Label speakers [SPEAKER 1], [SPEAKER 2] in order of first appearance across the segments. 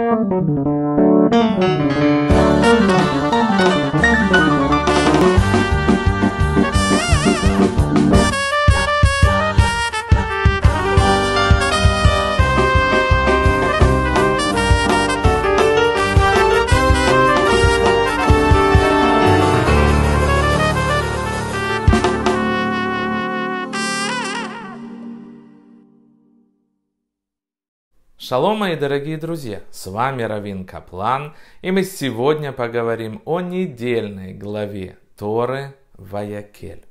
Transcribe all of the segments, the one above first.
[SPEAKER 1] Thank you. Шалом, мои дорогие друзья! С вами Равин Каплан, и мы сегодня поговорим о недельной главе Торы Ваякель.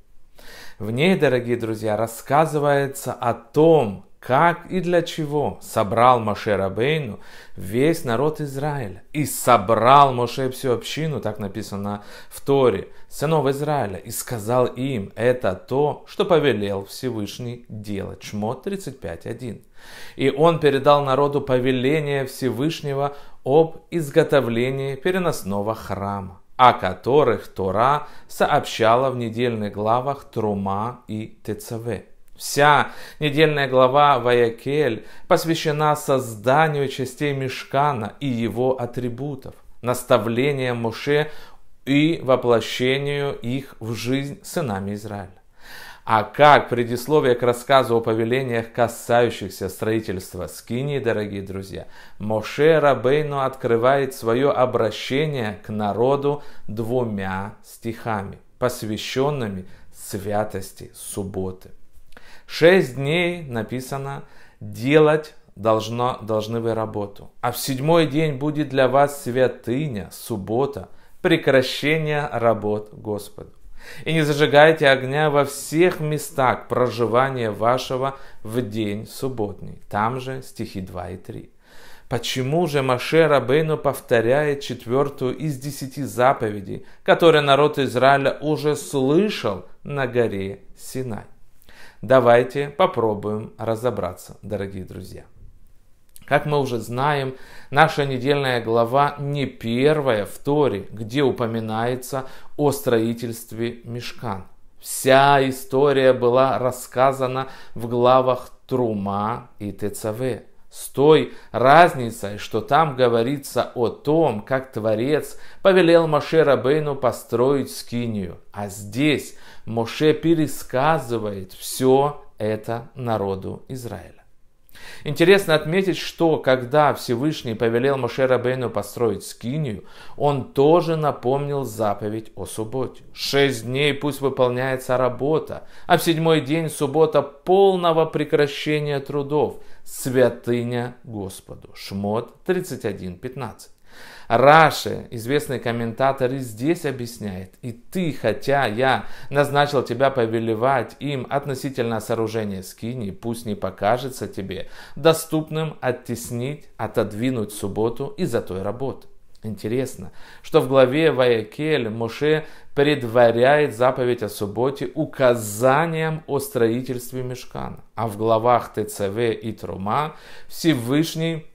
[SPEAKER 1] В ней, дорогие друзья, рассказывается о том, как и для чего собрал Моше Рабейну весь народ Израиля. И собрал Моше всю общину, так написано в Торе, сынов Израиля, и сказал им, это то, что повелел Всевышний делать. Шмот 35.1. И он передал народу повеление Всевышнего об изготовлении переносного храма о которых Тора сообщала в недельных главах Трума и ТЦВ. Вся недельная глава Ваякель посвящена созданию частей Мешкана и его атрибутов, наставлениям Моше и воплощению их в жизнь сынами Израиля. А как предисловие к рассказу о повелениях, касающихся строительства скинии, дорогие друзья, Моше Рабейну открывает свое обращение к народу двумя стихами, посвященными святости субботы. Шесть дней написано делать должно, должны вы работу. А в седьмой день будет для вас святыня, суббота, прекращение работ Господу. И не зажигайте огня во всех местах проживания вашего в день субботний. Там же стихи 2 и 3. Почему же Маше Рабейну повторяет четвертую из десяти заповедей, которые народ Израиля уже слышал на горе Синай? Давайте попробуем разобраться, дорогие друзья. Как мы уже знаем, наша недельная глава не первая в Торе, где упоминается о строительстве мешкан. Вся история была рассказана в главах Трума и Тецаве. С той разницей, что там говорится о том, как Творец повелел Моше Рабейну построить скинию, а здесь Моше пересказывает все это народу Израиля. Интересно отметить, что когда Всевышний повелел Моше Рабейну построить скинию, он тоже напомнил заповедь о субботе. Шесть дней пусть выполняется работа, а в седьмой день суббота полного прекращения трудов, святыня Господу. Шмот 31.15. Раши, известный комментатор, и здесь объясняет. И ты, хотя я назначил тебя повелевать им относительно сооружения скини, пусть не покажется тебе доступным оттеснить, отодвинуть субботу из-за той работы. Интересно, что в главе Ваякель Моше предваряет заповедь о субботе указанием о строительстве мешкана, а в главах ТЦВ и Трума Всевышний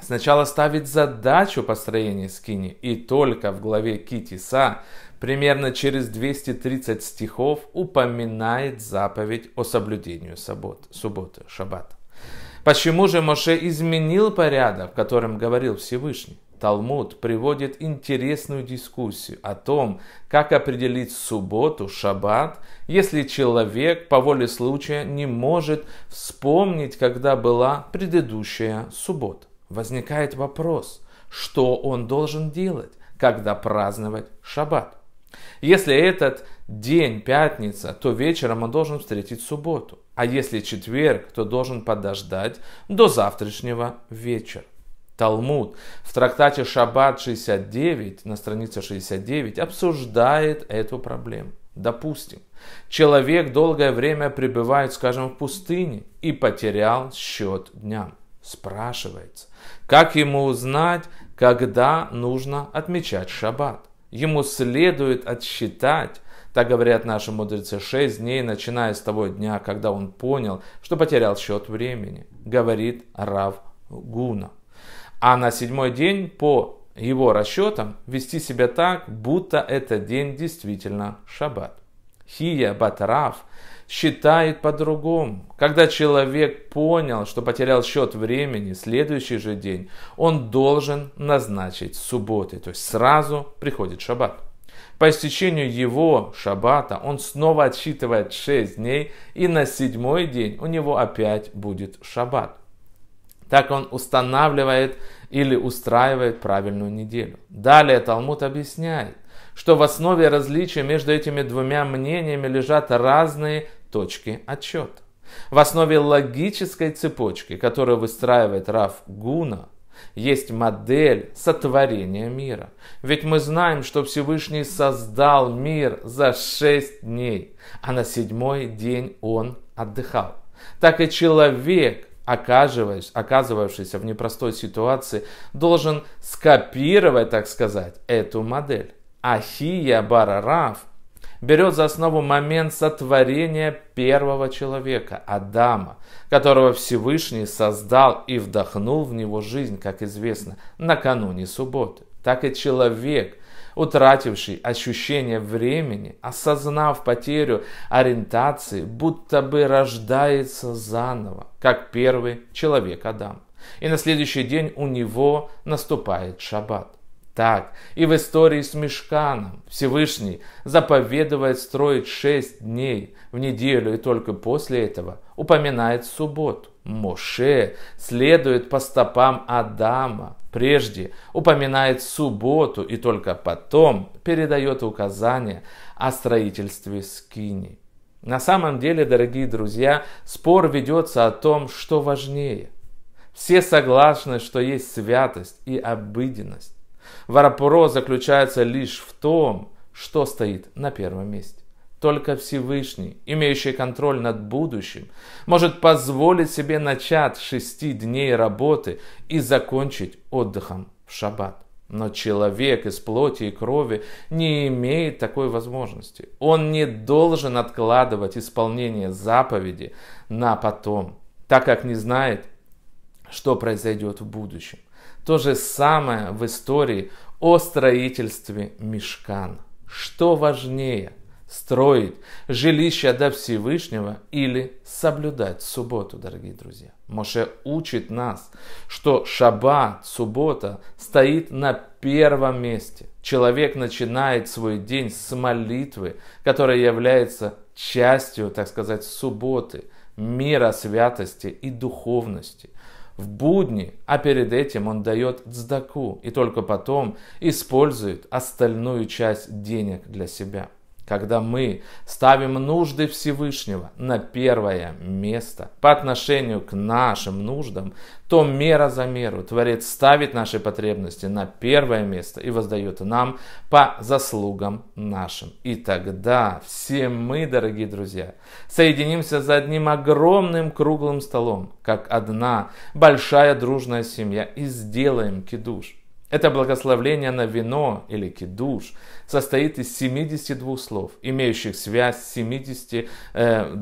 [SPEAKER 1] Сначала ставит задачу построения скини, и только в главе Китиса, примерно через 230 стихов, упоминает заповедь о соблюдении суббот, субботы, шаббата. Почему же Моше изменил порядок, в котором говорил Всевышний? Талмуд приводит интересную дискуссию о том, как определить субботу, шаббат, если человек по воле случая не может вспомнить, когда была предыдущая суббота возникает вопрос, что он должен делать, когда праздновать шаббат. Если этот день пятница, то вечером он должен встретить субботу. А если четверг, то должен подождать до завтрашнего вечера. Талмуд в трактате Шаббат 69 на странице 69 обсуждает эту проблему. Допустим, человек долгое время пребывает, скажем, в пустыне и потерял счет дням. Спрашивается, как ему узнать, когда нужно отмечать шаббат? Ему следует отсчитать, так говорят наши мудрецы, шесть дней, начиная с того дня, когда он понял, что потерял счет времени, говорит Рав Гуна. А на седьмой день по его расчетам вести себя так, будто этот день действительно шаббат. Хия Батарав – считает по-другому. Когда человек понял, что потерял счет времени, следующий же день он должен назначить субботы, то есть сразу приходит шаббат. По истечению его шаббата он снова отсчитывает 6 дней, и на седьмой день у него опять будет шаббат. Так он устанавливает или устраивает правильную неделю. Далее Талмуд объясняет, что в основе различия между этими двумя мнениями лежат разные точки отчета. В основе логической цепочки, которую выстраивает Раф Гуна, есть модель сотворения мира. Ведь мы знаем, что Всевышний создал мир за шесть дней, а на седьмой день он отдыхал. Так и человек, оказываясь, оказывавшийся в непростой ситуации, должен скопировать, так сказать, эту модель. Ахия Барараф берет за основу момент сотворения первого человека, Адама, которого Всевышний создал и вдохнул в него жизнь, как известно, накануне субботы. Так и человек, утративший ощущение времени, осознав потерю ориентации, будто бы рождается заново, как первый человек Адам. И на следующий день у него наступает шаббат. Так, и в истории с Мешканом Всевышний заповедывает строить шесть дней в неделю, и только после этого упоминает субботу. Моше следует по стопам Адама, прежде упоминает субботу и только потом передает указания о строительстве скини. На самом деле, дорогие друзья, спор ведется о том, что важнее. Все согласны, что есть святость и обыденность. Варапуро заключается лишь в том, что стоит на первом месте. Только Всевышний, имеющий контроль над будущим, может позволить себе начать шести дней работы и закончить отдыхом в шаббат. Но человек из плоти и крови не имеет такой возможности. Он не должен откладывать исполнение заповеди на потом, так как не знает, что произойдет в будущем. То же самое в истории о строительстве мешкан. Что важнее, строить жилище до Всевышнего или соблюдать субботу, дорогие друзья. Моше учит нас, что шаббат, суббота стоит на первом месте. Человек начинает свой день с молитвы, которая является частью, так сказать, субботы, мира святости и духовности в будни, а перед этим он дает цдаку и только потом использует остальную часть денег для себя когда мы ставим нужды Всевышнего на первое место по отношению к нашим нуждам, то мера за меру Творец ставит наши потребности на первое место и воздает нам по заслугам нашим. И тогда все мы, дорогие друзья, соединимся за одним огромным круглым столом, как одна большая дружная семья, и сделаем кидуш это благословление на вино или кидуш состоит из 72 слов, имеющих связь с 72 э,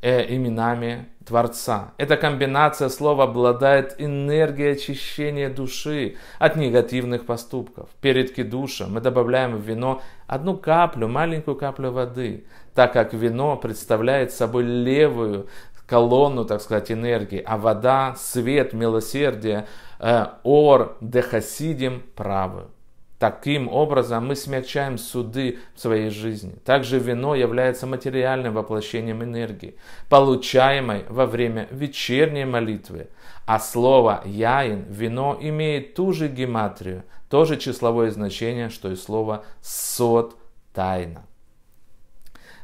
[SPEAKER 1] э, именами Творца. Эта комбинация слов обладает энергией очищения души от негативных поступков. Перед кидушем мы добавляем в вино одну каплю, маленькую каплю воды, так как вино представляет собой левую колонну, так сказать, энергии, а вода, свет, милосердие, э, ор, дехасидим правы. Таким образом мы смягчаем суды в своей жизни. Также вино является материальным воплощением энергии, получаемой во время вечерней молитвы. А слово «яин» – вино имеет ту же гематрию, то же числовое значение, что и слово «сот» – тайна.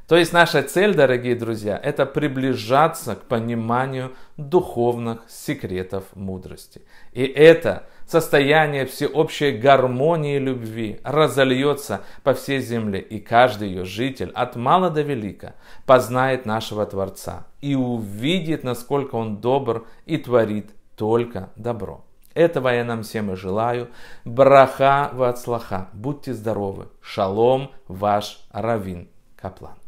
[SPEAKER 1] То есть наша цель, дорогие друзья, это приближаться к пониманию духовных секретов мудрости. И это состояние всеобщей гармонии любви разольется по всей земле, и каждый ее житель от мала до велика познает нашего Творца и увидит, насколько Он добр и творит только добро. Этого я нам всем и желаю. Браха вацлаха. Будьте здоровы. Шалом, ваш Равин Каплан.